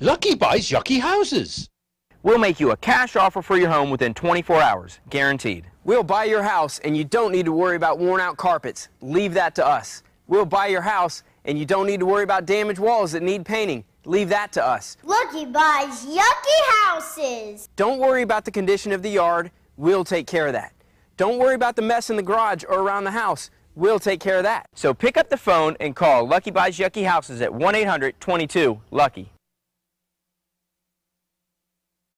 Lucky buys yucky houses. We'll make you a cash offer for your home within 24 hours, guaranteed. We'll buy your house and you don't need to worry about worn out carpets. Leave that to us. We'll buy your house and you don't need to worry about damaged walls that need painting. Leave that to us. Lucky buys yucky houses. Don't worry about the condition of the yard. We'll take care of that. Don't worry about the mess in the garage or around the house. We'll take care of that. So pick up the phone and call Lucky Buys Yucky Houses at 1 800 22 Lucky.